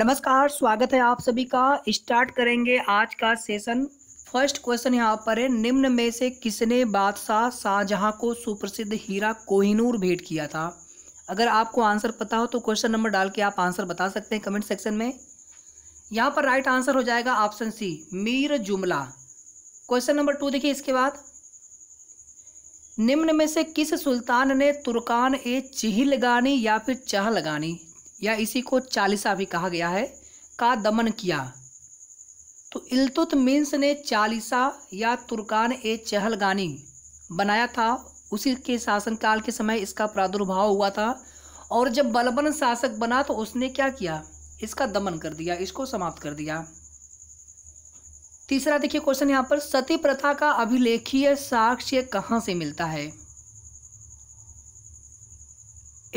नमस्कार स्वागत है आप सभी का स्टार्ट करेंगे आज का सेशन फर्स्ट क्वेश्चन यहाँ पर है निम्न में से किसने बादशाह शाहजहां को सुप्रसिद्ध हीरा कोहिनूर भेंट किया था अगर आपको आंसर पता हो तो क्वेश्चन नंबर डाल के आप आंसर बता सकते हैं कमेंट सेक्शन में यहाँ पर राइट आंसर हो जाएगा ऑप्शन सी मीर जुमला क्वेश्चन नंबर टू देखिए इसके बाद निम्न में से किस सुल्तान ने तुर्कान ए चिहिलगानी लगानी या फिर चाह लगानी या इसी को चालीसा भी कहा गया है का दमन किया तो मींस ने चालीसा या तुर्कान ए चहलगानी बनाया था उसी के शासनकाल के समय इसका प्रादुर्भाव हुआ था और जब बलबन शासक बना तो उसने क्या किया इसका दमन कर दिया इसको समाप्त कर दिया तीसरा देखिए क्वेश्चन यहाँ पर सती प्रथा का अभिलेखीय साक्ष्य कहाँ से मिलता है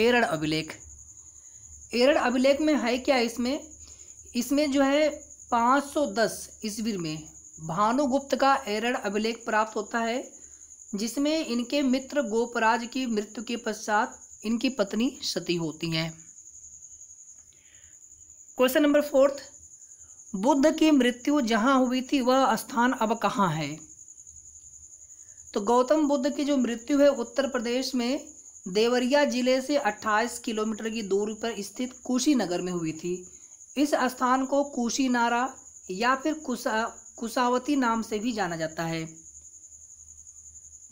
एरड़ अभिलेख एरड़ अभिलेख में है क्या इसमें इसमें जो है 510 ईस्वी में भानुगुप्त का एरड़ अभिलेख प्राप्त होता है जिसमें इनके मित्र गोपराज की मृत्यु के पश्चात इनकी पत्नी सती होती हैं क्वेश्चन नंबर फोर्थ बुद्ध की मृत्यु जहाँ हुई थी वह स्थान अब कहाँ है तो गौतम बुद्ध की जो मृत्यु है उत्तर प्रदेश में देवरिया जिले से 28 किलोमीटर की दूरी पर स्थित कुशीनगर में हुई थी इस स्थान को कुशीनारा या फिर कुशा कुशावती नाम से भी जाना जाता है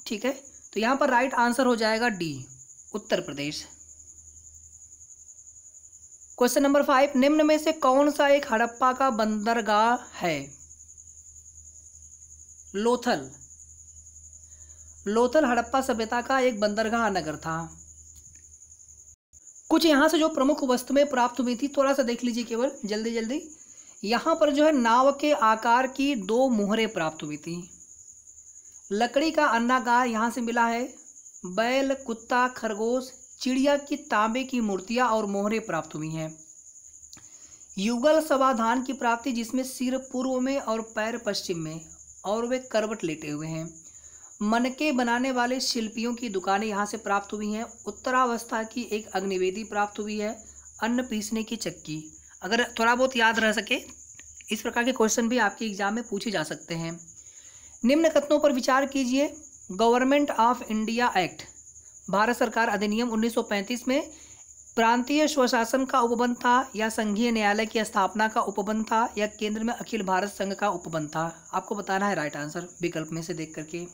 ठीक है तो यहाँ पर राइट आंसर हो जाएगा D Uttar Pradesh question number five निम्न में से कौन सा एक हड़प्पा का बंदरगाह है लोथल लोथल हड़प्पा सभ्यता का एक बंदरगाह नगर था कुछ यहाँ से जो प्रमुख वस्तुएं प्राप्त हुई थी थोड़ा सा देख लीजिए केवल जल्दी जल्दी यहाँ पर जो है नाव के आकार की दो मुहरें प्राप्त हुई थी लकड़ी का अन्नागार यहाँ से मिला है बैल कुत्ता खरगोश चिड़िया की तांबे की मूर्तियाँ और मोहरें प्राप्त हुई हैं युगल समाधान की प्राप्ति जिसमें सिर पूर्व में और पैर पश्चिम में और वे करवट लेटे हुए हैं मनके बनाने वाले शिल्पियों की दुकानें यहाँ से प्राप्त हुई हैं उत्तरावस्था की एक अग्निवेदी प्राप्त हुई है अन्न पीसने की चक्की अगर थोड़ा बहुत याद रह सके इस प्रकार के क्वेश्चन भी आपके एग्जाम में पूछे जा सकते हैं निम्न कथनों पर विचार कीजिए government of India act Bharat सरकार अधिनियम 1935 में प्रांतीय स्वशासन का उपबंध था या संघीय न्यायालय की स्थापना का उपबंध था या केंद्र में अखिल भारत संघ का उपबंध था आपको बताना है राइट आंसर विकल्प में से देख करके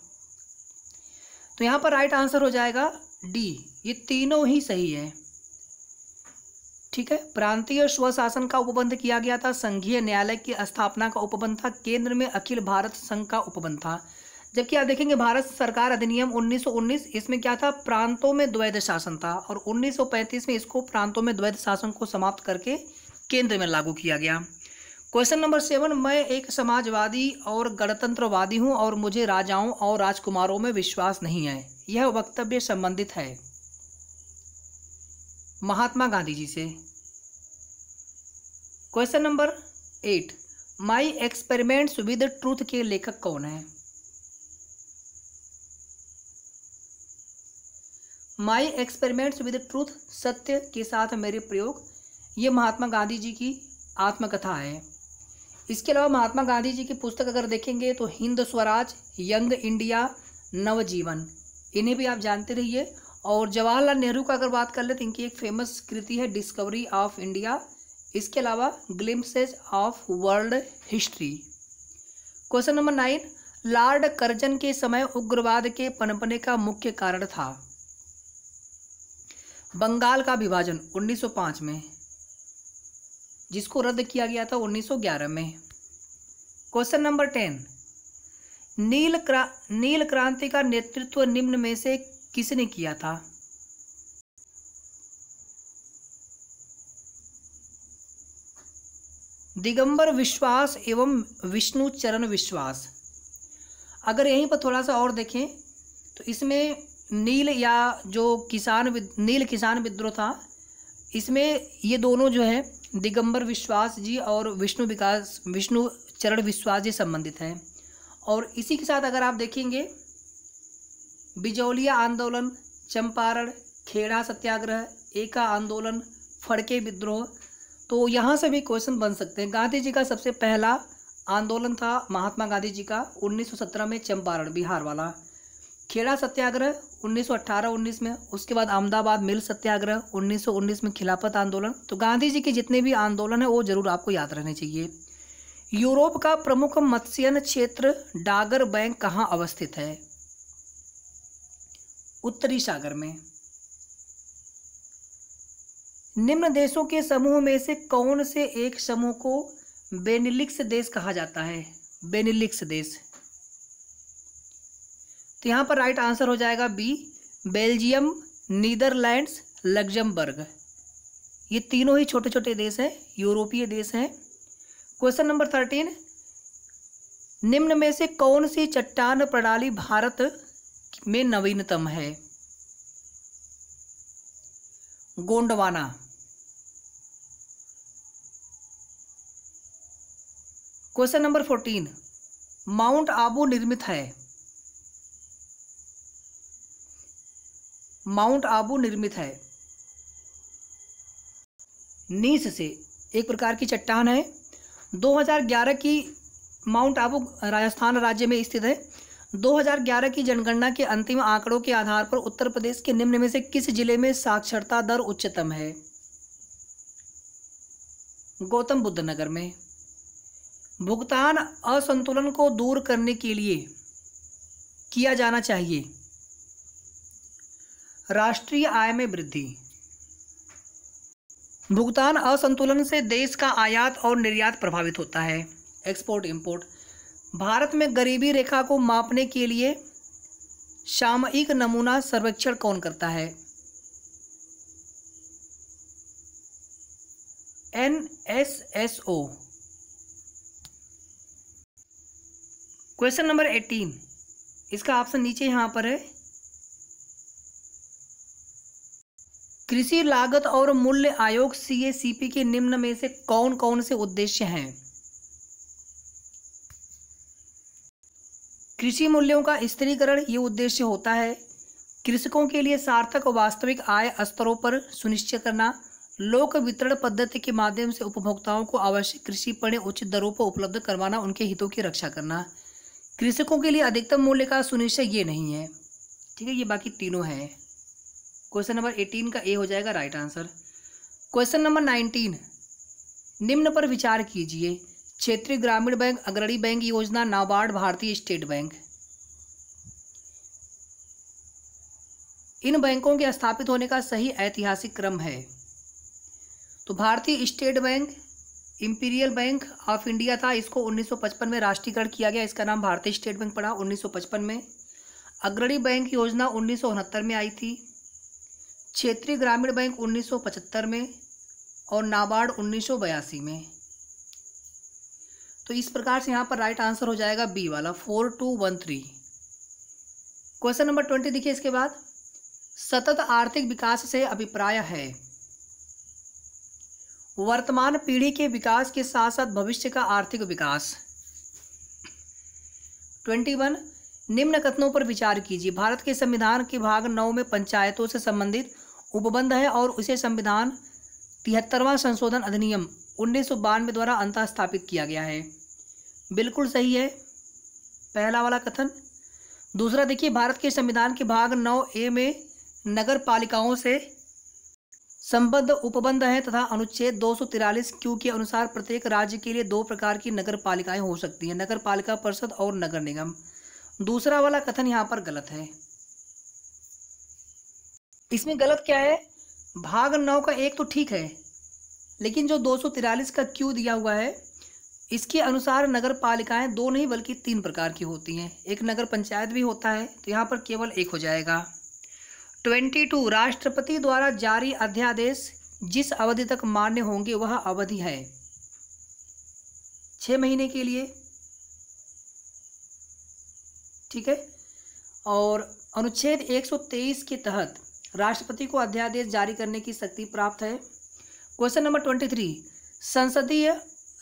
तो यहाँ पर राइट आंसर हो जाएगा डी ये तीनों ही सही है ठीक है प्रांतीय स्वशासन का उपबंध किया गया था संघीय न्यायालय की स्थापना का उपबंध था केंद्र में अखिल भारत संघ का उपबंध था जबकि आप देखेंगे भारत सरकार अधिनियम 1919 इसमें क्या था प्रांतों में द्वैध शासन था और 1935 में इसको प्रांतों में द्वैध शासन को समाप्त करके केंद्र में लागू किया गया क्वेश्चन नंबर सेवन मैं एक समाजवादी और गणतंत्रवादी हूं और मुझे राजाओं और राजकुमारों में विश्वास नहीं है यह वक्तव्य संबंधित है महात्मा गांधी जी से question number eight my experiments with truth के लेखक कौन है माई एक्सपेरिमेंट्स विद ट्रूथ सत्य के साथ मेरे प्रयोग ये महात्मा गांधी जी की आत्मकथा है इसके अलावा महात्मा गांधी जी की पुस्तक अगर देखेंगे तो हिंद स्वराज यंग इंडिया नवजीवन इन्हें भी आप जानते रहिए और जवाहरलाल नेहरू का अगर बात कर ले तो इनकी एक फेमस कृति है डिस्कवरी ऑफ इंडिया इसके अलावा glimpses of world history question number nine lord Curzon के समय उग्रवाद के पनपने का मुख्य कारण था बंगाल का विभाजन 1905 में जिसको रद्द किया गया था 1911 में क्वेश्चन नंबर टेन नील क्रा नील क्रांति का नेतृत्व निम्न में से किसने किया था दिगंबर विश्वास एवं विष्णु चरण विश्वास अगर यहीं पर थोड़ा सा और देखें तो इसमें नील या जो किसान नील किसान विद्रोह था इसमें ये दोनों जो है दिगंबर विश्वास जी और विष्णु विकास विष्णु चरण विश्वास से संबंधित हैं और इसी के साथ अगर आप देखेंगे बिजौलिया आंदोलन चंपारण खेड़ा सत्याग्रह एका आंदोलन फड़के विद्रोह तो यहाँ से भी क्वेश्चन बन सकते हैं गांधी जी का सबसे पहला आंदोलन था महात्मा गांधी जी का 1917 में चंपारण बिहार वाला खेड़ा सत्याग्रह 1918-19 में उसके बाद अहमदाबाद मिल सत्याग्रह 1919 में खिलाफत आंदोलन तो गांधी जी के जितने भी आंदोलन है वो जरूर आपको याद रहने चाहिए यूरोप का प्रमुख मत्स्यन क्षेत्र डागर बैंक कहाँ अवस्थित है उत्तरी सागर में निम्न देशों के समूह में से कौन से एक समूह को बेनिलिक्स देश कहा जाता है बेनिलिक्स देश तो यहां पर राइट आंसर हो जाएगा बी बेल्जियम नीदरलैंड्स लग्जमबर्ग ये तीनों ही छोटे छोटे देश हैं यूरोपीय देश हैं क्वेश्चन नंबर थर्टीन निम्न में से कौन सी चट्टान प्रणाली भारत में नवीनतम है Gondwana question number fourteen mount Abu निर्मित है माउंट आबू निर्मित है नीस से एक प्रकार की चट्टान है 2011 की माउंट आबू राजस्थान राज्य में स्थित है 2011 की जनगणना के अंतिम आंकड़ों के आधार पर उत्तर प्रदेश के निम्न में से किस जिले में साक्षरता दर उच्चतम है गौतम बुद्ध नगर में भुगतान असंतुलन को दूर करने के लिए किया जाना चाहिए राष्ट्रीय आय में वृद्धि भुगतान असंतुलन से देश का आयात और निर्यात प्रभावित होता है एक्सपोर्ट इंपोर्ट भारत में गरीबी रेखा को मापने के लिए सामयिक नमूना सर्वेक्षण कौन करता है N S S O question number eighteen इसका ऑप्शन नीचे यहाँ पर है कृषि लागत और मूल्य आयोग सीएसीपी के निम्न में से कौन कौन से उद्देश्य हैं कृषि मूल्यों का स्त्रीकरण ये उद्देश्य होता है कृषकों के लिए सार्थक और वास्तविक आय स्तरों पर सुनिश्चित करना लोक वितरण पद्धति के माध्यम से उपभोक्ताओं को आवश्यक कृषि पर उचित दरों पर उपलब्ध करवाना उनके हितों की रक्षा करना कृषकों के लिए अधिकतम मूल्य का सुनिश्चय ये नहीं है ठीक है ये बाकी तीनों हैं क्वेश्चन नंबर एटीन का ए हो जाएगा right answer question number nineteen निम्न पर विचार कीजिए क्षेत्रीय ग्रामीण बैंक अग्रणी बैंक योजना नाबार्ड भारतीय स्टेट बैंक इन बैंकों के स्थापित होने का सही ऐतिहासिक क्रम है तो भारतीय state bank imperial bank of India था इसको 1955 में राष्ट्रीयकरण किया गया इसका नाम भारतीय स्टेट बैंक पड़ा 1955 में अग्रणी बैंक योजना उन्नीस में आई थी क्षेत्रीय ग्रामीण बैंक 1975 में और नाबार्ड उन्नीस में तो इस प्रकार से यहाँ पर राइट आंसर हो जाएगा बी वाला four two one three question number twenty देखिए इसके बाद सतत आर्थिक विकास से अभिप्राय है वर्तमान पीढ़ी के विकास के साथ साथ भविष्य का आर्थिक विकास ट्वेंटी वन निम्न कथनों पर विचार कीजिए भारत के संविधान के भाग नौ में पंचायतों से संबंधित उपबंध है और उसे संविधान तिहत्तरवां संशोधन अधिनियम उन्नीस द्वारा अंत स्थापित किया गया है बिल्कुल सही है पहला वाला कथन दूसरा देखिए भारत के संविधान के भाग नौ ए में नगर पालिकाओं से संबद्ध उपबंध है तथा अनुच्छेद दो क्यू के अनुसार प्रत्येक राज्य के लिए दो प्रकार की नगर पालिकाएँ हो सकती हैं नगर पालिका परिषद और नगर निगम दूसरा वाला कथन यहाँ पर गलत है इसमें गलत क्या है भाग नौ का एक तो ठीक है लेकिन जो दो का क्यू दिया हुआ है इसके अनुसार नगर पालिकाएँ दो नहीं बल्कि तीन प्रकार की होती हैं एक नगर पंचायत भी होता है तो यहाँ पर केवल एक हो जाएगा ट्वेंटी टू राष्ट्रपति द्वारा जारी अध्यादेश जिस अवधि तक मान्य होंगे वह अवधि है छः महीने के लिए ठीक है और अनुच्छेद 123 के तहत राष्ट्रपति को अध्यादेश जारी करने की शक्ति प्राप्त है क्वेश्चन नंबर ट्वेंटी थ्री संसदीय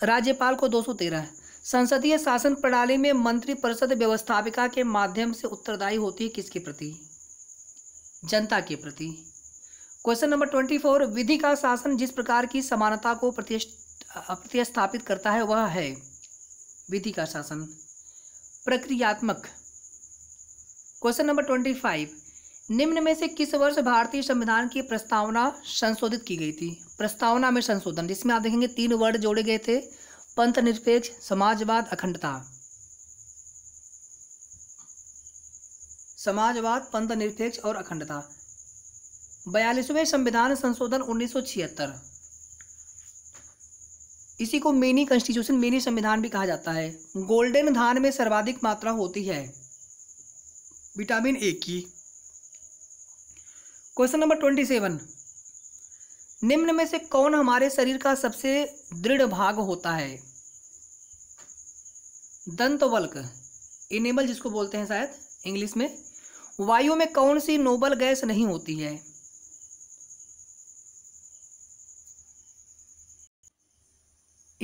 राज्यपाल को दो सौ तेरह संसदीय शासन प्रणाली में मंत्री परिषद व्यवस्थापिका के माध्यम से उत्तरदायी होती है किसके प्रति जनता के प्रति क्वेश्चन नंबर ट्वेंटी फोर विधि का शासन जिस प्रकार की समानता को प्रतिस्थापित करता है वह है विधि का शासन प्रक्रियात्मक क्वेश्चन नंबर ट्वेंटी फाइव निम्न में से किस वर्ष भारतीय संविधान की प्रस्तावना संशोधित की गई थी प्रस्तावना में संशोधन जिसमें आप देखेंगे तीन वर्ड जोड़े गए थे पंथ निरपेक्ष समाजवाद अखंडता समाजवाद पंथ निरपेक्ष और अखंडता बयालीसवें संविधान संशोधन उन्नीस इसी को मिनी कॉन्स्टिट्यूशन मिनी संविधान भी कहा जाता है गोल्डन धान में सर्वाधिक मात्रा होती है विटामिन ए की क्वेश्चन नंबर ट्वेंटी सेवन निम्न में से कौन हमारे शरीर का सबसे दृढ़ भाग होता है दंतवल्क इनेबल जिसको बोलते हैं शायद इंग्लिश में वायु में कौन सी नोबल गैस नहीं होती है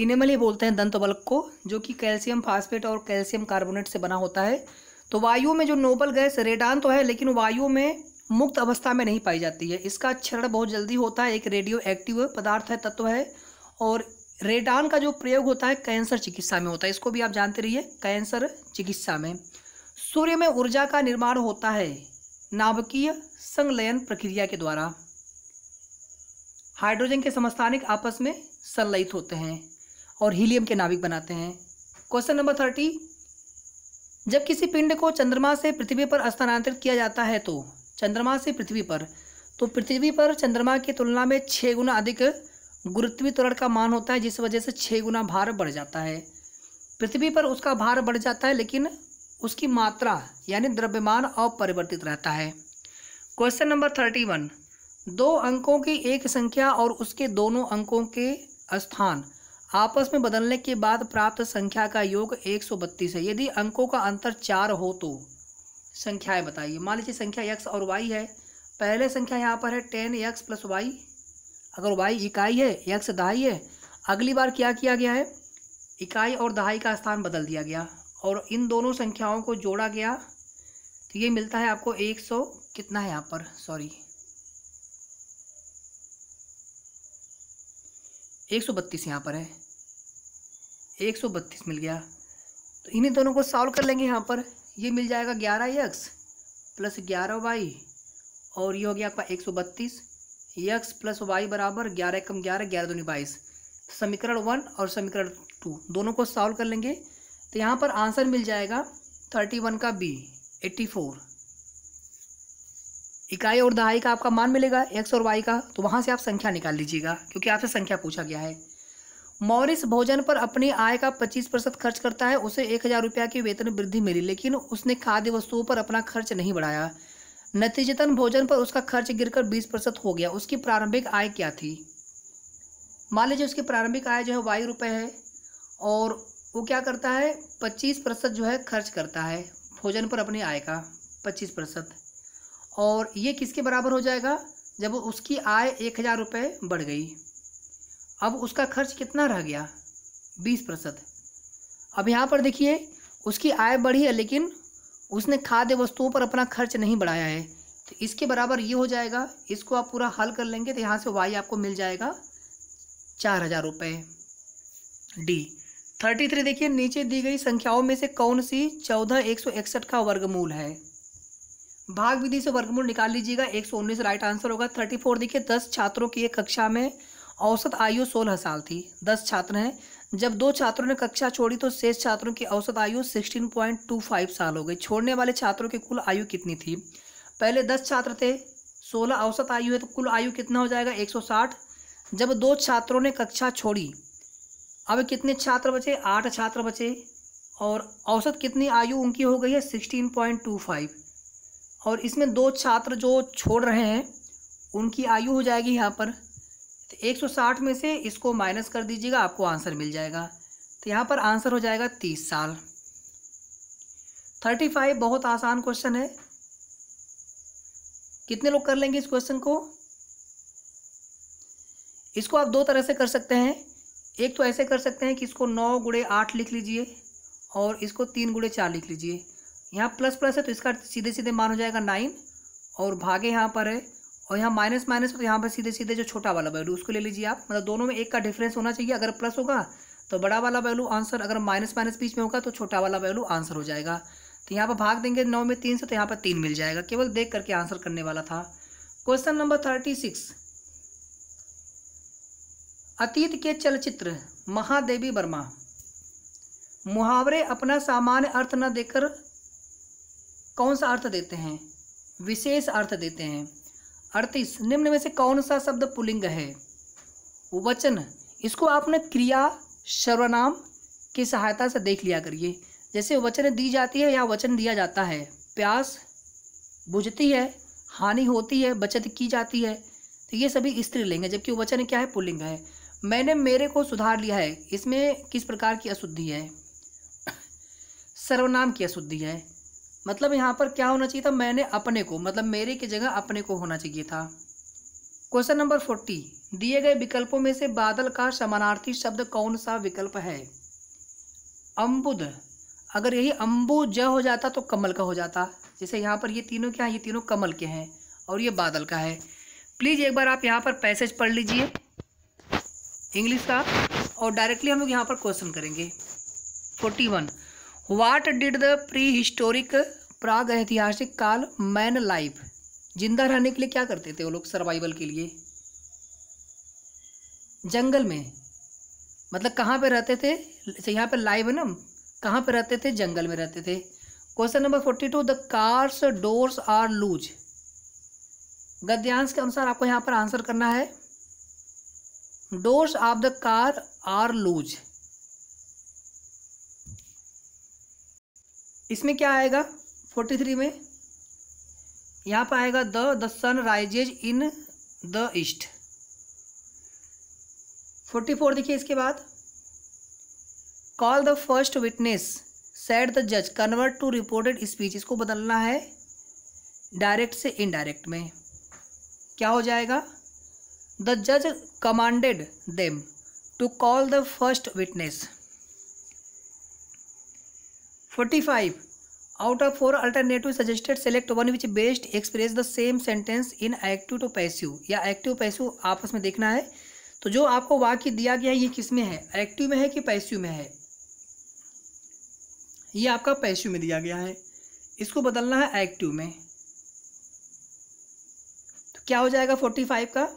इनेमल ही बोलते हैं दंत बल्क को जो कि कैल्शियम फास्फेट और कैल्शियम कार्बोनेट से बना होता है तो वायु में जो नोबल गैस रेडान तो है लेकिन वायु में मुक्त अवस्था में नहीं पाई जाती है इसका क्षरण बहुत जल्दी होता है एक रेडियो एक्टिव पदार्थ है तत्व है और रेडान का जो प्रयोग होता है कैंसर चिकित्सा में होता है इसको भी आप जानते रहिए कैंसर चिकित्सा में सूर्य में ऊर्जा का निर्माण होता है नाभिकीय संलयन प्रक्रिया के द्वारा हाइड्रोजन के समस्थानिक आपस में संलयित होते हैं और हीलियम के नाभिक बनाते हैं क्वेश्चन नंबर थर्टी जब किसी पिंड को चंद्रमा से पृथ्वी पर स्थानांतरित किया जाता है तो चंद्रमा से पृथ्वी पर तो पृथ्वी पर चंद्रमा की तुलना में छः गुना अधिक गुरुत्वीय त्वरण का मान होता है जिस वजह से छः गुना भार बढ़ जाता है पृथ्वी पर उसका भार बढ़ जाता है लेकिन उसकी मात्रा यानी द्रव्यमान अपरिवर्तित रहता है क्वेश्चन नंबर थर्टी वन दो अंकों की एक संख्या और उसके दोनों अंकों के स्थान आपस में बदलने के बाद प्राप्त संख्या का योग एक सौ बत्तीस है यदि अंकों का अंतर चार हो तो संख्याएं बताइए मान लीजिए संख्या एक्स और वाई है पहले संख्या यहाँ पर है टेन एक्स प्लस वाई अगर वाई इकाई है एक्स दहाई है अगली बार क्या किया गया है इकाई और दहाई का स्थान बदल दिया गया और इन दोनों संख्याओं को जोड़ा गया तो ये मिलता है आपको एक सौ कितना है यहाँ पर सॉरी एक सौ बत्तीस यहाँ पर है एक सौ बत्तीस मिल गया तो इन्हीं दोनों को सॉल्व कर लेंगे यहाँ पर ये मिल जाएगा ग्यारह एक्स प्लस ग्यारह वाई और ये हो गया आपका एक सौ बत्तीस यक्स प्लस वाई बराबर ग्यारह कम ग्यारह ग्यारह दोनों बाईस तो समीकरण वन और समीकरण टू दोनों को सॉल्व कर लेंगे तो यहाँ पर आंसर मिल जाएगा थर्टी वन का बी एट्टी फोर इकाई और दहाई का आपका मान मिलेगा एक्स और वाई का तो वहाँ से आप संख्या निकाल लीजिएगा क्योंकि आपसे संख्या पूछा गया है मॉरिस भोजन पर अपनी आय का 25 प्रतिशत खर्च करता है उसे एक हज़ार रुपया की वेतन वृद्धि मिली लेकिन उसने खाद्य वस्तुओं पर अपना खर्च नहीं बढ़ाया नतीजतन भोजन पर उसका खर्च गिरकर 20 प्रतिशत हो गया उसकी प्रारंभिक आय क्या थी मान लीजिए उसकी प्रारंभिक आय जो है वाई रुपये है और वो क्या करता है पच्चीस प्रतिशत जो है खर्च करता है भोजन पर अपनी आय का पच्चीस प्रतिशत और ये किसके बराबर हो जाएगा जब उसकी आय एक हज़ार रुपये बढ़ गई अब उसका खर्च कितना रह गया बीस प्रतिशत अब यहाँ पर देखिए उसकी आय बढ़ी है लेकिन उसने खाद्य वस्तुओं पर अपना खर्च नहीं बढ़ाया है तो इसके बराबर ये हो जाएगा इसको आप पूरा हल कर लेंगे तो यहाँ से वाई आपको मिल जाएगा चार हज़ार रुपये डी थर्टी थ्री देखिए नीचे दी गई संख्याओं में से कौन सी चौदह एक सौ इकसठ का वर्गमूल है भाग विधि से वर्गमूल निकाल लीजिएगा एक सौ उन्नीस राइट आंसर होगा थर्टी फोर देखिए दस छात्रों की एक कक्षा में औसत आयु सोलह साल थी दस छात्र हैं जब दो छात्रों ने कक्षा छोड़ी तो शेष छात्रों की औसत आयु 16.25 साल हो गई छोड़ने वाले छात्रों की कुल आयु कितनी थी पहले दस छात्र थे सोलह औसत आयु है तो कुल आयु कितना हो जाएगा 160 जब दो छात्रों ने कक्षा छोड़ी अब कितने छात्र बचे आठ छात्र बचे और औसत कितनी आयु उनकी हो गई है फाइव और इसमें दो छात्र जो छोड़ रहे हैं उनकी आयु हो जाएगी यहाँ पर तो 160 में से इसको माइनस कर दीजिएगा आपको आंसर मिल जाएगा तो यहाँ पर आंसर हो जाएगा तीस साल थर्टी फाइव बहुत आसान क्वेश्चन है कितने लोग कर लेंगे इस क्वेश्चन को इसको आप दो तरह से कर सकते हैं एक तो ऐसे कर सकते हैं कि इसको नौ गुड़े आठ लिख लीजिए और इसको तीन गुड़े चार लिख लीजिए यहाँ प्लस प्लस है तो इसका सीधे सीधे मान हो जाएगा नाइन और भागे यहाँ पर है और यहाँ माइनस माइनस तो यहाँ पर सीधे सीधे जो छोटा वाला वैल्यू उसको ले लीजिए आप मतलब दोनों में एक का डिफरेंस होना चाहिए अगर प्लस होगा तो बड़ा वाला वैल्यू आंसर अगर माइनस माइनस बीच में होगा तो छोटा वाला वैल्यू आंसर हो जाएगा तो यहाँ पर भाग देंगे नौ में तीन से तो यहाँ पर तीन मिल जाएगा केवल देख करके आंसर करने वाला था क्वेश्चन नंबर थर्टी सिक्स अतीत के चलचित्र महादेवी वर्मा मुहावरे अपना सामान्य अर्थ न देकर कौन सा अर्थ देते हैं विशेष अर्थ देते हैं अड़तीस निम्न में से कौन सा शब्द पुलिंग है वचन इसको आपने क्रिया सर्वनाम की सहायता से देख लिया करिए जैसे वचन दी जाती है या वचन दिया जाता है प्यास बुझती है हानि होती है बचत की जाती है तो ये सभी स्त्री लेंगे जबकि वचन क्या है पुलिंग है मैंने मेरे को सुधार लिया है इसमें किस प्रकार की अशुद्धि है सर्वनाम की अशुद्धि है मतलब यहाँ पर क्या होना चाहिए था मैंने अपने को मतलब मेरे की जगह अपने को होना चाहिए था क्वेश्चन नंबर फोर्टी दिए गए विकल्पों में से बादल का समानार्थी शब्द कौन सा विकल्प है अम्बुद अगर यही ज हो जाता तो कमल का हो जाता जैसे यहाँ पर ये तीनों क्या हैं ये तीनों कमल के हैं और ये बादल का है प्लीज़ एक बार आप यहाँ पर पैसेज पढ़ लीजिए इंग्लिश का और डायरेक्टली हम लोग यहाँ पर क्वेश्चन करेंगे forty one what did the prehistoric प्राग ऐतिहासिक काल मैन लाइफ जिंदा रहने के लिए क्या करते थे वो लोग सर्वाइवल के लिए जंगल में मतलब कहाँ पे रहते थे अच्छा, यहाँ पे लाइव है ना कहाँ पे रहते थे जंगल में रहते थे question number forty two the cars doors are loose गद्यांश के अनुसार आपको यहाँ पर आंसर करना है doors of the car are loose इसमें क्या आएगा फोर्टी थ्री में यहाँ पर आएगा the the sun rises in the east forty four देखिए इसके बाद call the first witness said the जज कन्वर्ट टू रिपोर्टेड स्पीच इसको बदलना है डायरेक्ट से इनडायरेक्ट में क्या हो जाएगा द जज commanded them to call the first witness 45 out of four alternative suggested select one which best express the same sentence in active to passive या active passive आपस में देखना है तो जो आपको वाक्य दिया गया है ये किस में है एक्टिव में है कि पैसिव में है ये आपका पैसिव में दिया गया है इसको बदलना है एक्टिव में तो क्या हो जाएगा फोर्टी फाइव का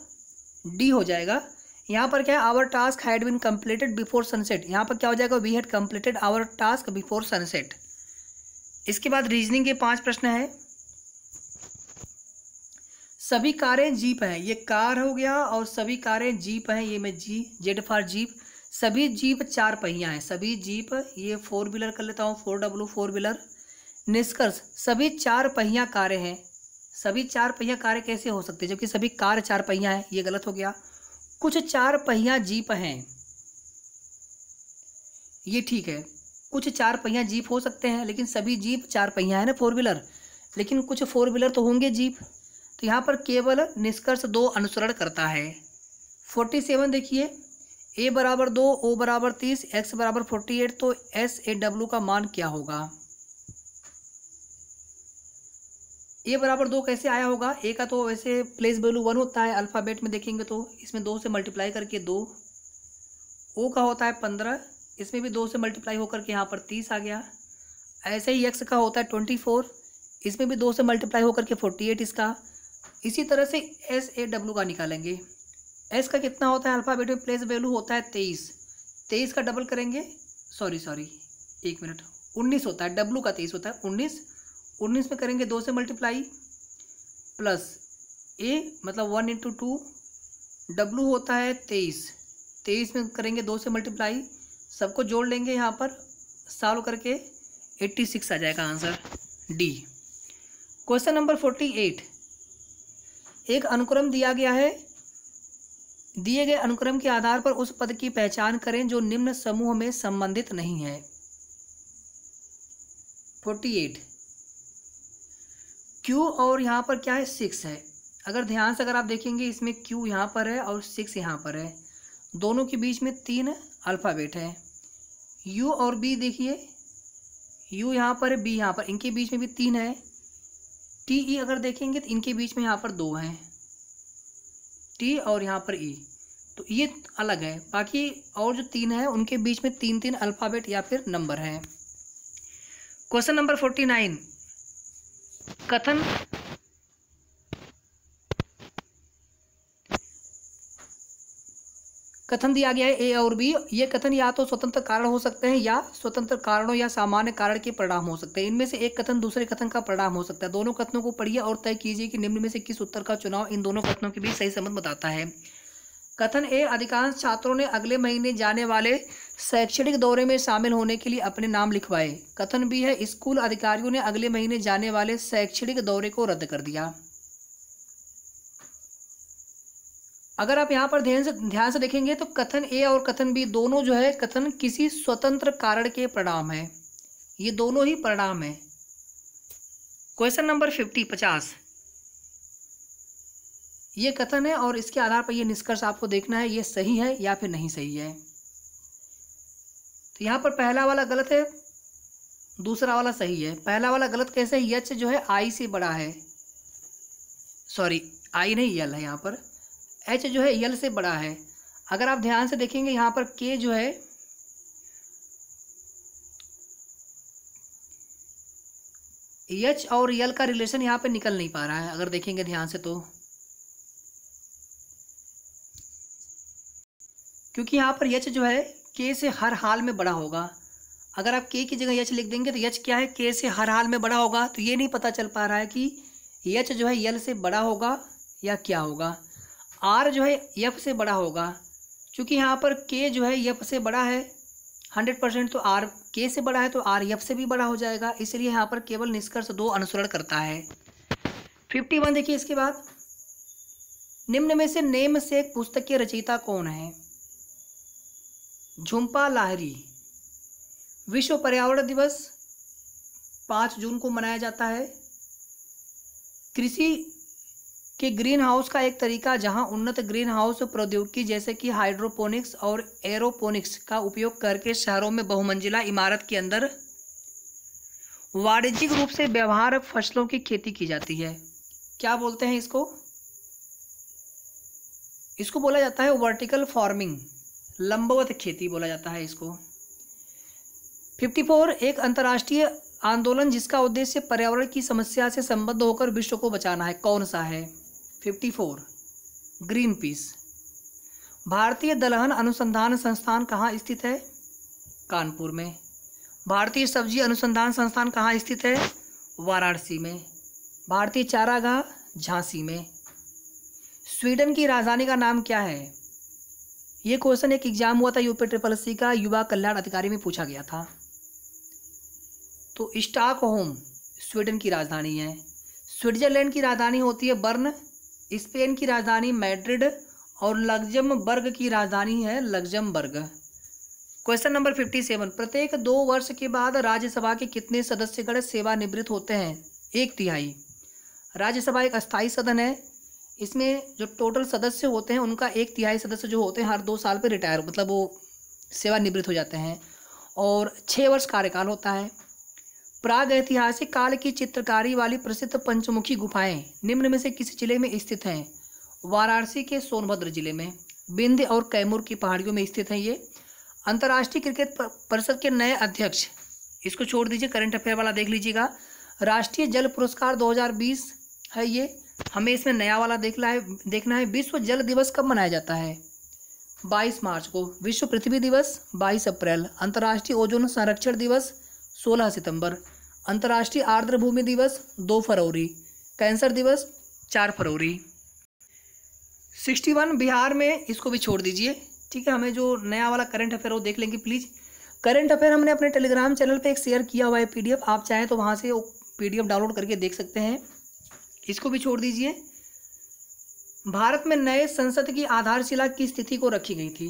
डी हो जाएगा यहाँ पर क्या है our task had been completed before sunset यहाँ पर क्या हो जाएगा we had completed our task before sunset इसके बाद रीजनिंग के पांच प्रश्न है सभी कारें जीप हैं ये कार हो गया और सभी कारें जीप हैं ये मैं जी जेड फॉर जीप सभी जीप चार पहिया हैं सभी जीप ये फोर व्हीलर कर लेता हूँ फोर डब्लू फोर व्हीलर निष्कर्ष सभी चार पहिया कारें हैं सभी चार पहिया कारें कैसे हो सकती है जबकि सभी कार चार पहिया हैं ये गलत हो गया कुछ चार पहिया जीप हैं ये ठीक है कुछ चार पहिया जीप हो सकते हैं लेकिन सभी जीप चार पहिया है ना फोर व्हीलर लेकिन कुछ फोर व्हीलर तो होंगे जीप तो यहाँ पर केवल निष्कर्ष दो अनुसरण करता है फोर्टी सेवन देखिए ए बराबर दो ओ बराबर तीस एक्स बराबर फोर्टी एट तो एस ए डब्ल्यू का मान क्या होगा ए बराबर दो कैसे आया होगा ए का तो वैसे प्लेस वैल्यू वन होता है अल्फ़ाबेट में देखेंगे तो इसमें दो से मल्टीप्लाई करके दो ओ का होता है पंद्रह इसमें भी दो से मल्टीप्लाई होकर के यहाँ पर तीस आ गया ऐसे ही एक्स का होता है ट्वेंटी फोर इसमें भी दो से मल्टीप्लाई होकर के फोर्टी एट इसका इसी तरह से एस ए डब्लू का निकालेंगे एस का कितना होता है अल्फ़ाबेट में प्लेस वैल्यू होता है तेईस तेईस का डबल करेंगे सॉरी सॉरी एक मिनट उन्नीस होता है डब्लू का तेईस होता है उन्नीस उन्नीस में करेंगे दो से मल्टीप्लाई प्लस ए मतलब वन इंटू टू डब्लू होता है तेईस तेईस में करेंगे दो से मल्टीप्लाई सबको जोड़ लेंगे यहाँ पर सॉल्व करके एट्टी सिक्स आ जाएगा answer D question number forty eight एक अनुक्रम दिया गया है दिए गए अनुक्रम के आधार पर उस पद की पहचान करें जो निम्न समूह में संबंधित नहीं है फोर्टी एट क्यू और यहाँ पर क्या है सिक्स है अगर ध्यान से अगर आप देखेंगे इसमें क्यू यहाँ पर है और सिक्स यहाँ पर है दोनों के बीच में तीन अल्फ़ाबेट है यू और बी देखिए यू यहाँ पर है बी यहाँ पर इनके बीच में भी तीन है टी ई अगर देखेंगे तो इनके बीच में यहाँ पर दो हैं टी और यहाँ पर ई तो ये अलग है बाकी और जो तीन है उनके बीच में तीन तीन अल्फ़ाबेट या फिर नंबर हैं क्वेश्चन नंबर फोर्टी नाइन कथन कथन दिया गया है ए और बी ये कथन या तो स्वतंत्र कारण हो सकते हैं या स्वतंत्र कारणों या सामान्य कारण के परिणाम हो सकते हैं इनमें से एक कथन दूसरे कथन का परिणाम हो सकता है दोनों कथनों को पढ़िए और तय कीजिए कि निम्न में से किस उत्तर का चुनाव इन दोनों कथनों के बीच सही संबंध बताता है कथन ए अधिकांश छात्रों ने अगले महीने जाने वाले शैक्षणिक दौरे में शामिल होने के लिए अपने नाम लिखवाए कथन भी है स्कूल अधिकारियों ने अगले महीने जाने वाले शैक्षणिक दौरे को रद्द कर दिया अगर आप यहाँ पर ध्यान से ध्यान से देखेंगे तो कथन ए और कथन बी दोनों जो है कथन किसी स्वतंत्र कारण के परिणाम है ये दोनों ही परिणाम है क्वेश्चन नंबर फिफ्टी पचास ये कथन है और इसके आधार पर यह निष्कर्ष आपको देखना है ये सही है या फिर नहीं सही है तो यहाँ पर पहला वाला गलत है दूसरा वाला सही है पहला वाला गलत कैसे है यच जो है आई से बड़ा है सॉरी आई नहीं यल है यहाँ पर एच जो है यल से बड़ा है अगर आप ध्यान से देखेंगे यहाँ पर के जो है यच और यल का रिलेशन यहाँ पे निकल नहीं पा रहा है अगर देखेंगे ध्यान से तो क्योंकि यहाँ पर यच जो है के से हर हाल में बड़ा होगा अगर आप के की जगह यच लिख देंगे तो यच क्या है के से हर हाल में बड़ा होगा तो ये नहीं पता चल पा रहा है कि यच जो है यल से बड़ा होगा या क्या होगा आर जो है यफ से बड़ा होगा क्योंकि यहाँ पर के जो है यफ से बड़ा है हंड्रेड परसेंट तो आर के से बड़ा है तो आर यफ से भी बड़ा हो जाएगा इसलिए यहाँ पर केवल निष्कर्ष दो अनुसरण करता है फिफ्टी वन देखिए इसके बाद निम्न में से नेम से पुस्तक के रचयिता कौन है झुम्पा लाहरी विश्व पर्यावरण दिवस पाँच जून को मनाया जाता है कृषि के ग्रीन हाउस का एक तरीका जहां उन्नत ग्रीन हाउस प्रौद्योगिकी जैसे कि हाइड्रोपोनिक्स और एरोपोनिक्स का उपयोग करके शहरों में बहुमंजिला इमारत के अंदर वाणिज्यिक रूप से व्यवहार फसलों की खेती की जाती है क्या बोलते हैं इसको इसको बोला जाता है वर्टिकल फार्मिंग लंबवत खेती बोला जाता है इसको 54 एक अंतर्राष्ट्रीय आंदोलन जिसका उद्देश्य पर्यावरण की समस्या से संबद्ध होकर विश्व को बचाना है कौन सा है 54 ग्रीन पीस भारतीय दलहन अनुसंधान संस्थान कहाँ स्थित है कानपुर में भारतीय सब्जी अनुसंधान संस्थान कहाँ स्थित है वाराणसी में भारतीय चारागाह झांसी में स्वीडन की राजधानी का नाम क्या है ये क्वेश्चन एक एग्जाम हुआ था यूपी ट्रिपल सी का युवा कल्याण अधिकारी में पूछा गया था तो होम स्वीडन की राजधानी है स्विट्जरलैंड की राजधानी होती है बर्न स्पेन की राजधानी मैड्रिड और लग्जमबर्ग की राजधानी है Luxembourg question number fifty seven प्रत्येक दो वर्ष के बाद राज्यसभा के कितने सदस्यगण सेवानिवृत्त होते हैं एक तिहाई राज्यसभा एक अस्थायी सदन है इसमें जो टोटल सदस्य होते हैं उनका एक तिहाई सदस्य जो होते हैं हर दो साल पर रिटायर मतलब वो सेवानिवृत्त हो जाते हैं और छः वर्ष कार्यकाल होता है प्राग ऐतिहासिक काल की चित्रकारी वाली प्रसिद्ध पंचमुखी गुफाएं निम्न में से किस जिले में स्थित हैं वाराणसी के सोनभद्र जिले में बिंद और कैमूर की पहाड़ियों में स्थित हैं ये अंतर्राष्ट्रीय क्रिकेट परिषद के नए अध्यक्ष इसको छोड़ दीजिए करंट अफेयर वाला देख लीजिएगा राष्ट्रीय जल पुरस्कार 2020 है ये हमें इसमें नया वाला देखना है देखना है विश्व जल दिवस कब मनाया जाता है 22 मार्च को विश्व पृथ्वी दिवस 22 अप्रैल अंतर्राष्ट्रीय ओजोन संरक्षण दिवस 16 सितंबर अंतर्राष्ट्रीय आर्द्र भूमि दिवस 2 फरवरी कैंसर दिवस 4 फरवरी 61 बिहार में इसको भी छोड़ दीजिए ठीक है हमें जो नया वाला करंट अफेयर वो देख लेंगे प्लीज़ करंट अफेयर हमने अपने टेलीग्राम चैनल पे एक शेयर किया हुआ है पीडीएफ आप चाहें तो वहाँ से पीडीएफ डाउनलोड करके देख सकते हैं इसको भी छोड़ दीजिए भारत में नए संसद की आधारशिला की स्थिति को रखी गई थी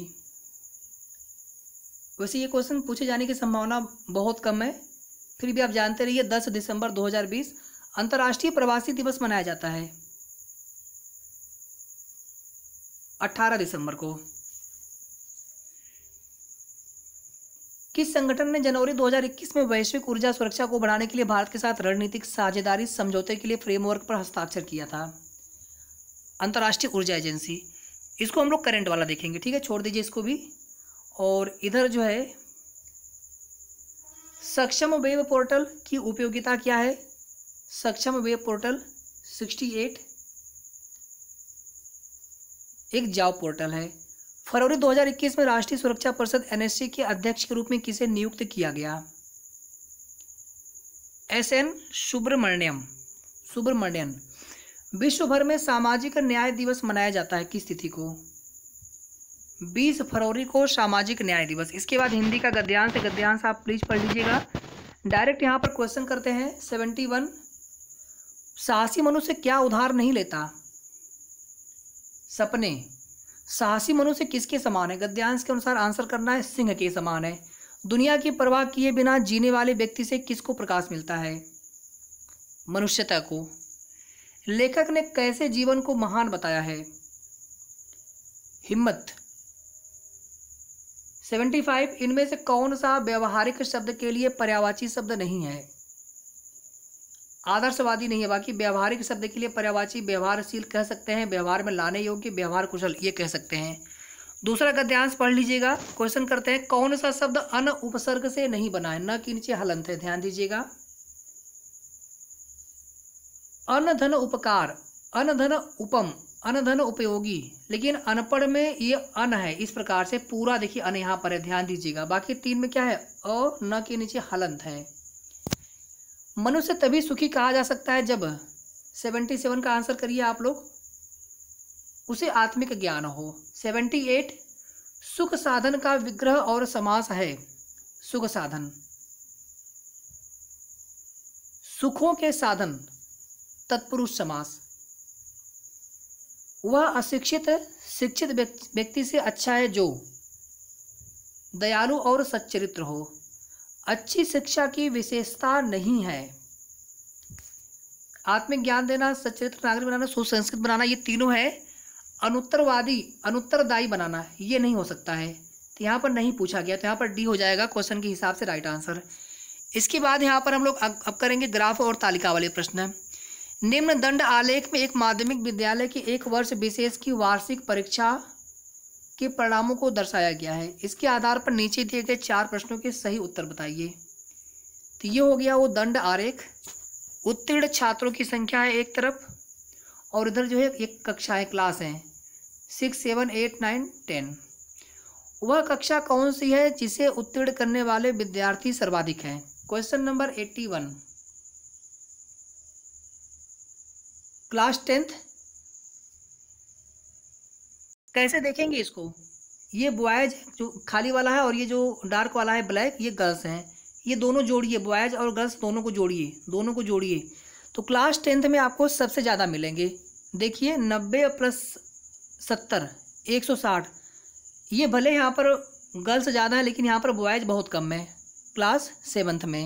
वैसे ये क्वेश्चन पूछे जाने की संभावना बहुत कम है फिर भी आप जानते रहिए 10 दिसंबर 2020 अंतर्राष्ट्रीय प्रवासी दिवस मनाया जाता है 18 दिसंबर को किस संगठन ने जनवरी 2021 में वैश्विक ऊर्जा सुरक्षा को बढ़ाने के लिए भारत के साथ रणनीतिक साझेदारी समझौते के लिए फ्रेमवर्क पर हस्ताक्षर किया था अंतर्राष्ट्रीय ऊर्जा एजेंसी इसको हम लोग करेंट वाला देखेंगे ठीक है छोड़ दीजिए इसको भी और इधर जो है सक्षम वेब पोर्टल की उपयोगिता क्या है सक्षम वेब पोर्टल 68 एक जॉब पोर्टल है फरवरी 2021 में राष्ट्रीय सुरक्षा परिषद एनएससी के अध्यक्ष के रूप में किसे नियुक्त किया गया एस एन सुब्रमण्यम सुब्रमण्यन विश्व भर में सामाजिक न्याय दिवस मनाया जाता है किस तिथि को 20 फरवरी को सामाजिक न्याय दिवस इसके बाद हिंदी का गद्यांश गद्यांश आप प्लीज पढ़ लीजिएगा डायरेक्ट यहाँ पर क्वेश्चन करते हैं सेवेंटी वन साहसी मनुष्य क्या उधार नहीं लेता सपने साहसी मनुष्य किसके समान है गद्यांश के अनुसार आंसर करना है सिंह के समान है दुनिया की परवाह किए बिना जीने वाले व्यक्ति से किसको प्रकाश मिलता है मनुष्यता को लेखक ने कैसे जीवन को महान बताया है हिम्मत 75 इनमें से कौन सा व्यवहारिक शब्द के लिए पर्यावाची शब्द नहीं है आदर्शवादी नहीं है बाकी व्यवहारिक शब्द के लिए पर्यावाची व्यवहारशील कह सकते हैं व्यवहार में लाने योग्य व्यवहार कुशल ये कह सकते हैं दूसरा गद्यांश पढ़ लीजिएगा क्वेश्चन करते हैं कौन सा शब्द अन उपसर्ग से नहीं बना है न के नीचे हलंत है ध्यान दीजिएगा अन धन उपकार अन धन उपम अन धन उपयोगी लेकिन अनपढ़ में ये अन है इस प्रकार से पूरा देखिए अन यहाँ पर है ध्यान दीजिएगा बाकी तीन में क्या है अ न के नीचे हलंत है मनुष्य तभी सुखी कहा जा सकता है जब सेवेंटी सेवन का आंसर करिए आप लोग उसे आत्मिक ज्ञान हो सेवेंटी एट सुख साधन का विग्रह और समास है सुख साधन सुखों के साधन तत्पुरुष समास वह अशिक्षित शिक्षित व्यक्ति से अच्छा है जो दयालु और सच्चरित्र हो अच्छी शिक्षा की विशेषता नहीं है आत्मज्ञान देना सचेत नागरिक बनाना सुसंस्कृत बनाना ये तीनों है अनुत्तरवादी अनुत्तरदायी बनाना ये नहीं हो सकता है तो यहाँ पर नहीं पूछा गया तो यहाँ पर डी हो जाएगा क्वेश्चन के हिसाब से राइट आंसर इसके बाद यहाँ पर हम लोग अब, अब करेंगे ग्राफ और तालिका वाले प्रश्न निम्न दंड आलेख में एक माध्यमिक विद्यालय की एक वर्ष विशेष की वार्षिक परीक्षा के परिणामों को दर्शाया गया है इसके आधार पर नीचे दिए गए चार प्रश्नों के सही उत्तर बताइए तो ये हो गया वो दंड आरेख उत्तीर्ण छात्रों की संख्या है एक तरफ और इधर जो है एक कक्षा है क्लास है six seven eight nine ten वह कक्षा कौन सी है जिसे उत्तीर्ण करने वाले विद्यार्थी सर्वाधिक हैं question number eighty one class tenth कैसे देखेंगे इसको ये बॉयज जो खाली वाला है और ये जो डार्क वाला है ब्लैक ये गर्ल्स हैं ये दोनों जोड़िए बॉयज और गर्ल्स दोनों को जोड़िए दोनों को जोड़िए तो क्लास टेंथ में आपको सबसे ज़्यादा मिलेंगे देखिए नब्बे प्लस सत्तर एक सौ साठ ये भले यहाँ पर गर्ल्स ज़्यादा है लेकिन यहाँ पर बॉयज़ बहुत कम है क्लास सेवन्थ में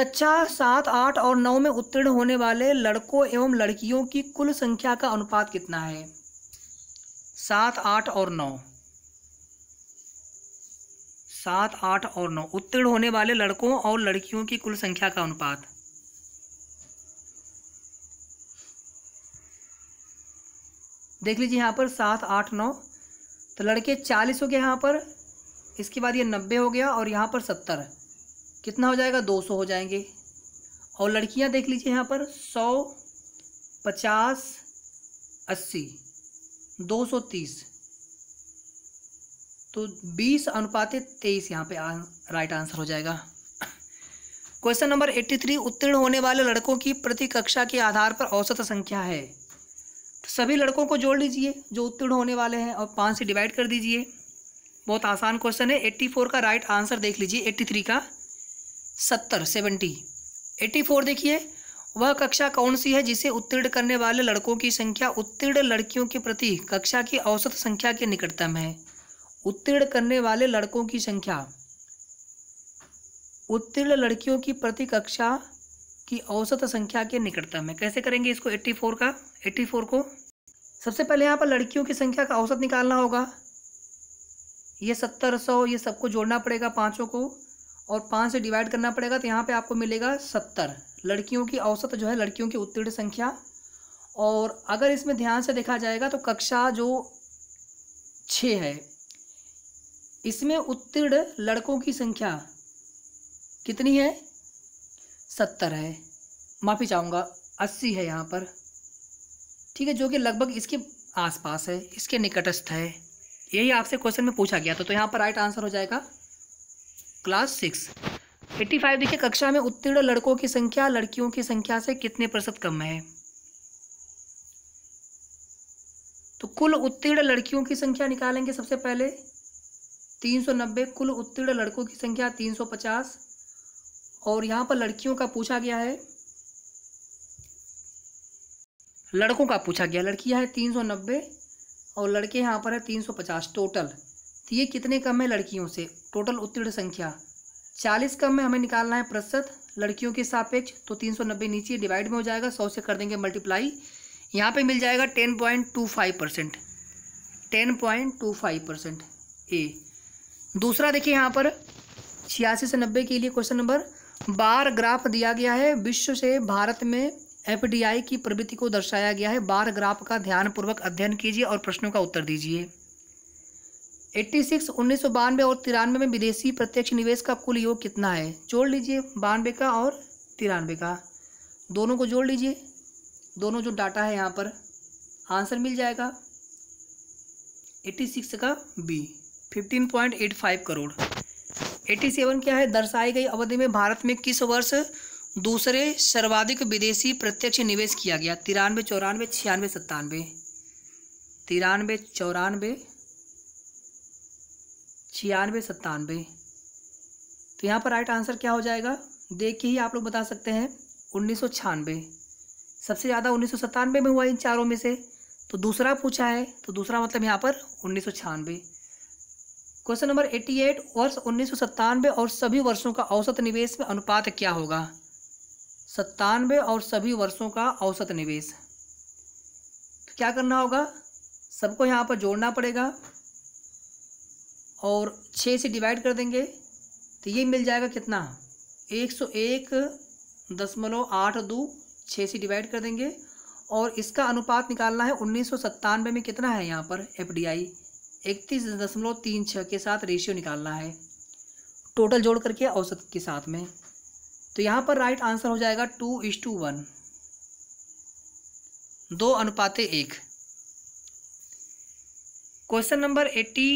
कक्षा सात आठ और नौ में उत्तीर्ण होने वाले लड़कों एवं लड़कियों की कुल संख्या का अनुपात कितना है सात आठ और नौ सात आठ और नौ उत्तीर्ण होने वाले लड़कों और लड़कियों की कुल संख्या का अनुपात देख लीजिए यहाँ पर सात आठ नौ तो लड़के चालीस हो गए यहाँ पर इसके बाद ये नब्बे हो गया और यहाँ पर सत्तर कितना हो जाएगा दो सौ हो जाएंगे और लड़कियां देख लीजिए यहाँ पर सौ पचास अस्सी दो सौ तीस तो बीस अनुपात तेईस यहाँ पे आ, राइट आंसर हो जाएगा क्वेश्चन नंबर एट्टी थ्री उत्तीर्ण होने वाले लड़कों की प्रति कक्षा के आधार पर औसत संख्या है तो सभी लड़कों को जोड़ लीजिए जो उत्तीर्ण होने वाले हैं और पाँच से डिवाइड कर दीजिए बहुत आसान क्वेश्चन है एट्टी फोर का राइट आंसर देख लीजिए एट्टी थ्री का सत्तर सेवेंटी एटी फोर देखिए वह कक्षा कौन सी है जिसे उत्तीर्ण करने वाले लड़कों की संख्या उत्तीर्ण लड़कियों के प्रति कक्षा की औसत संख्या के निकटतम है उत्तीर्ण करने वाले लड़कों की संख्या उत्तीर्ण लड़कियों की प्रति कक्षा की औसत संख्या के निकटतम है कैसे करेंगे इसको 84 का 84 को सबसे पहले यहाँ पर लड़कियों की संख्या का औसत निकालना होगा ये सत्तर सौ ये सबको जोड़ना पड़ेगा पाँचों को और पाँच से डिवाइड करना पड़ेगा तो यहाँ पे आपको मिलेगा सत्तर लड़कियों की औसत जो है लड़कियों की उत्तीर्ण संख्या और अगर इसमें ध्यान से देखा जाएगा तो कक्षा जो छ है इसमें उत्तीर्ण लड़कों की संख्या कितनी है सत्तर है माफ़ी चाहूँगा अस्सी है यहाँ पर ठीक है जो कि लगभग इसके आसपास है इसके निकटस्थ है यही आपसे क्वेश्चन में पूछा गया था तो यहाँ पर राइट आंसर हो जाएगा क्लास सिक्स एट्टी फाइव देखिए कक्षा में उत्तीर्ण लड़कों की संख्या लड़कियों की संख्या से कितने प्रतिशत कम है तो कुल उत्तीर्ण लड़कियों की संख्या निकालेंगे सबसे पहले तीन सौ नब्बे कुल उत्तीर्ण लड़कों की संख्या तीन सौ पचास और यहाँ पर लड़कियों का पूछा गया है लड़कों का पूछा गया लड़कियाँ हैं तीन सौ नब्बे और लड़के यहाँ पर है तीन सौ पचास टोटल तो ये कितने कम है लड़कियों से टोटल उत्तीर्ण संख्या चालीस कम में हमें निकालना है प्रतिशत लड़कियों के सापेक्ष तो तीन सौ नब्बे नीचे डिवाइड में हो जाएगा सौ से कर देंगे मल्टीप्लाई यहाँ पे मिल जाएगा ten point two five percent ten point two five percent ए दूसरा देखिए यहाँ पर छियासी से नब्बे के लिए क्वेश्चन नंबर बार ग्राफ दिया गया है विश्व से भारत में एफ की प्रवृत्ति को दर्शाया गया है बार ग्राफ का ध्यानपूर्वक अध्ययन कीजिए और प्रश्नों का उत्तर दीजिए एट्टी सिक्स उन्नीस सौ बानवे और तिरानवे में विदेशी प्रत्यक्ष निवेश का कुल योग कितना है जोड़ लीजिए बानवे का और तिरानवे का दोनों को जोड़ लीजिए दोनों जो डाटा है यहाँ पर आंसर मिल जाएगा एट्टी सिक्स का B fifteen point eight five crore eighty seven क्या है दर्शाई गई अवधि में भारत में किस वर्ष दूसरे सर्वाधिक विदेशी प्रत्यक्ष निवेश किया गया तिरानवे चौरानवे छियानवे सत्तानवे तिरानवे चौरानवे छियानवे सत्तानवे तो यहाँ पर राइट आंसर क्या हो जाएगा देख के ही आप लोग बता सकते हैं उन्नीस सौ छियानवे सबसे ज़्यादा उन्नीस सौ में हुआ इन चारों में से तो दूसरा पूछा है तो दूसरा मतलब यहाँ पर उन्नीस सौ छियानवे क्वेश्चन नंबर एट्टी एट वर्ष उन्नीस सौ और सभी वर्षों का औसत निवेश में अनुपात क्या होगा सत्तानवे और सभी वर्षों का औसत निवेश तो क्या करना होगा सबको यहाँ पर जोड़ना पड़ेगा और छः से डिवाइड कर देंगे तो ये मिल जाएगा कितना एक सौ एक दशमलव आठ दो छः से डिवाइड कर देंगे और इसका अनुपात निकालना है उन्नीस सौ सत्तानवे में कितना है यहाँ पर एफ डी आई इकतीस दशमलव तीन छः के साथ रेशियो निकालना है टोटल जोड़ करके औसत के साथ में तो यहाँ पर राइट आंसर हो जाएगा टू इज टू वन दो अनुपातें एक क्वेश्चन नंबर एट्टी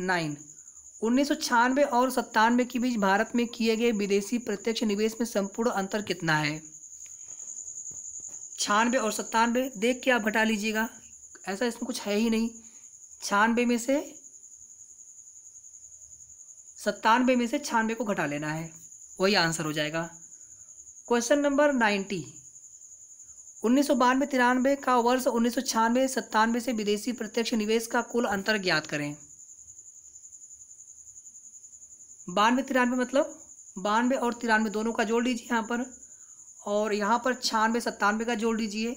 नाइन उन्नीस और सत्तानवे के बीच भारत में किए गए विदेशी प्रत्यक्ष निवेश में संपूर्ण अंतर कितना है छानबे और सत्तानवे देख के आप घटा लीजिएगा ऐसा इसमें कुछ है ही नहीं छानबे में से सत्तानवे में से छानबे को घटा लेना है वही आंसर हो जाएगा क्वेश्चन नंबर नाइन्टी उन्नीस सौ बानवे तिरानवे का वर्ष उन्नीस सौ छियानवे सत्तानवे से विदेशी प्रत्यक्ष निवेश का कुल अंतर ज्ञात करें बानवे तिरानवे मतलब बानवे और तिरानवे दोनों का जोड़ लीजिए यहाँ पर और यहाँ पर छियानवे सत्तानवे का जोड़ लीजिए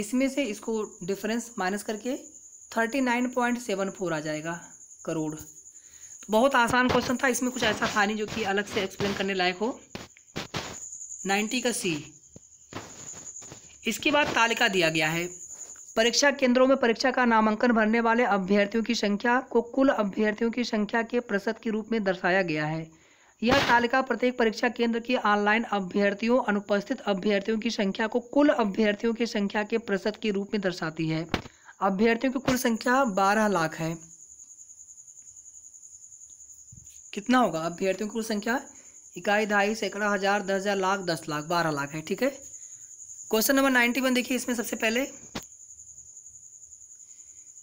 इसमें से इसको डिफरेंस माइनस करके thirty nine point seven four आ जाएगा करोड़ तो बहुत आसान क्वेश्चन था इसमें कुछ ऐसा था नहीं जो कि अलग से एक्सप्लेन करने लायक हो नाइन्टी का सी इसके बाद तालिका दिया गया है परीक्षा केंद्रों में परीक्षा का नामांकन भरने वाले अभ्यर्थियों की संख्या को कुल अभ्यर्थियों की संख्या के प्रतिशत के रूप में दर्शाया गया है यह तालिका प्रत्येक परीक्षा केंद्र की ऑनलाइन अभ्यर्थियों अनुपस्थित अभ्यर्थियों की संख्या को कुल अभ्यर्थियों की संख्या के प्रतिशत के रूप में दर्शाती है अभ्यर्थियों की कुल संख्या बारह लाख है कितना होगा अभ्यर्थियों की कुल संख्या इकाई ढाई सैकड़ा हजार दस हजार लाख दस लाख बारह लाख है ठीक है क्वेश्चन नंबर नाइन्टी वन देखिए इसमें सबसे पहले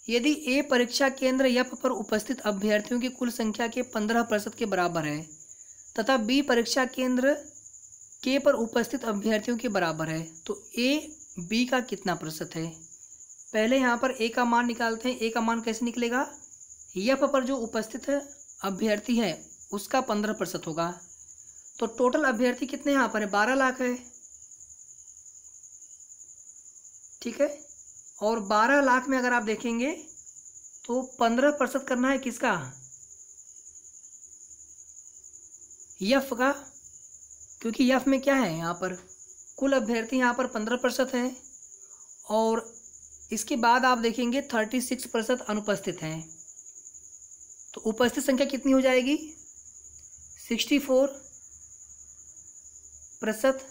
यदि ए परीक्षा केंद्र यप पर उपस्थित अभ्यर्थियों की कुल संख्या के पंद्रह प्रतिशत के बराबर है तथा बी परीक्षा केंद्र के पर उपस्थित अभ्यर्थियों के बराबर है तो ए बी का कितना प्रतिशत है पहले यहाँ पर ए का मान निकालते हैं ए का मान कैसे निकलेगा यप पर जो उपस्थित अभ्यर्थी है उसका पंद्रह प्रतिशत होगा तो टोटल अभ्यर्थी कितने यहाँ पर है बारह लाख है ठीक है और बारह लाख में अगर आप देखेंगे तो पंद्रह प्रतिशत करना है किसका यफ का क्योंकि यफ में क्या है यहाँ पर कुल अभ्यर्थी यहाँ पर पंद्रह प्रतिशत हैं और इसके बाद आप देखेंगे थर्टी सिक्स प्रतिशत अनुपस्थित हैं तो उपस्थित संख्या कितनी हो जाएगी सिक्सटी फोर प्रतिशत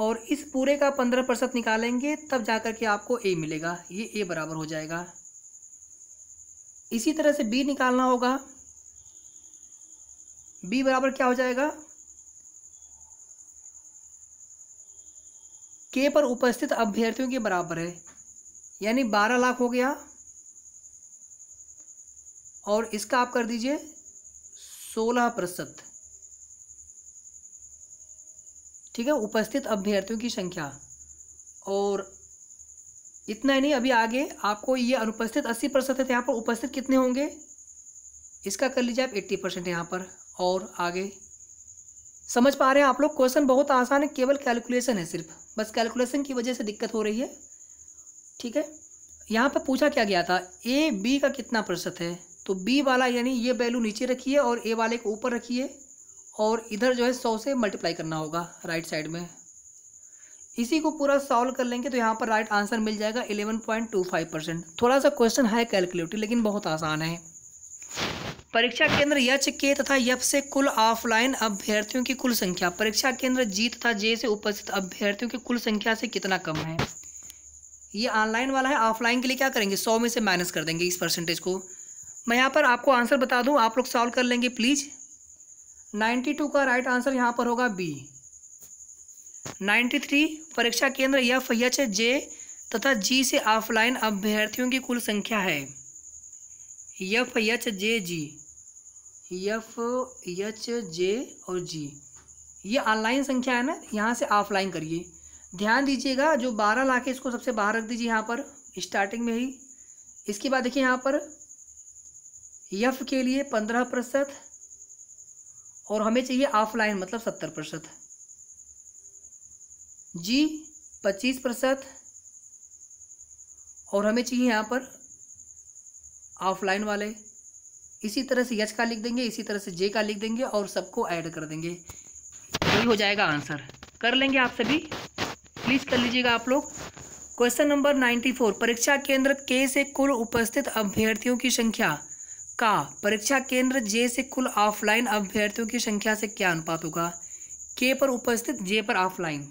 और इस पूरे का पंद्रह प्रतिशत निकालेंगे तब जा कर के आपको ए मिलेगा ये ए बराबर हो जाएगा इसी तरह से बी निकालना होगा बी बराबर क्या हो जाएगा के पर उपस्थित अभ्यर्थियों के बराबर है यानी बारह लाख हो गया और इसका आप कर दीजिए सोलह प्रतिशत ठीक है उपस्थित अभ्यर्थियों की संख्या और इतना ही नहीं अभी आगे आपको ये अनुपस्थित अस्सी प्रतिशत है यहाँ पर उपस्थित कितने होंगे इसका कर लीजिए आप एट्टी परसेंट यहाँ पर और आगे समझ पा रहे हैं आप लोग क्वेश्चन बहुत आसान है केवल कैलकुलेशन है सिर्फ बस कैलकुलेशन की वजह से दिक्कत हो रही है ठीक है यहाँ पर पूछा क्या गया था ए बी का कितना प्रतिशत है तो बी वाला यानी ये वैल्यू नीचे रखिए और ए वाले को ऊपर रखिए और इधर जो है सौ से मल्टीप्लाई करना होगा राइट साइड में इसी को पूरा सॉल्व कर लेंगे तो यहाँ पर राइट आंसर मिल जाएगा eleven point two five percent थोड़ा सा क्वेश्चन है कैलकुलेटिव लेकिन बहुत आसान है परीक्षा केंद्र यच के तथा यप से कुल ऑफलाइन अभ्यर्थियों की कुल संख्या परीक्षा केंद्र जी तथा जे से उपस्थित अभ्यर्थियों की कुल संख्या से कितना कम है ये ऑनलाइन वाला है ऑफलाइन के लिए क्या करेंगे सौ में से माइनस कर देंगे इस परसेंटेज को मैं यहाँ पर आपको आंसर बता दूँ आप लोग सॉल्व कर लेंगे प्लीज़ नाइन्टी टू का राइट आंसर यहाँ पर होगा बी नाइन्टी थ्री परीक्षा केंद्र एफ एच जे तथा जी से ऑफलाइन अभ्यर्थियों की कुल संख्या है F H J G F H J और जी ये ऑनलाइन संख्या है ना यहाँ से ऑफलाइन करिए ध्यान दीजिएगा जो बारह लाख है इसको सबसे बाहर रख दीजिए यहाँ पर स्टार्टिंग में ही इसके बाद देखिए यहाँ पर यफ के लिए पंद्रह प्रतिशत और हमें चाहिए ऑफलाइन मतलब सत्तर प्रतिशत जी पच्चीस प्रतिशत और हमें चाहिए यहाँ पर ऑफलाइन वाले इसी तरह से यच का लिख देंगे इसी तरह से जे का लिख देंगे और सबको ऐड कर देंगे यही हो जाएगा आंसर कर लेंगे आप सभी प्लीज़ कर लीजिएगा आप लोग क्वेश्चन नंबर नाइन्टी फोर परीक्षा केंद्र के से कुल उपस्थित अभ्यर्थियों की संख्या का परीक्षा केंद्र जे से कुल ऑफलाइन अभ्यर्थियों की संख्या से क्या अनुपात होगा के पर उपस्थित जे पर ऑफलाइन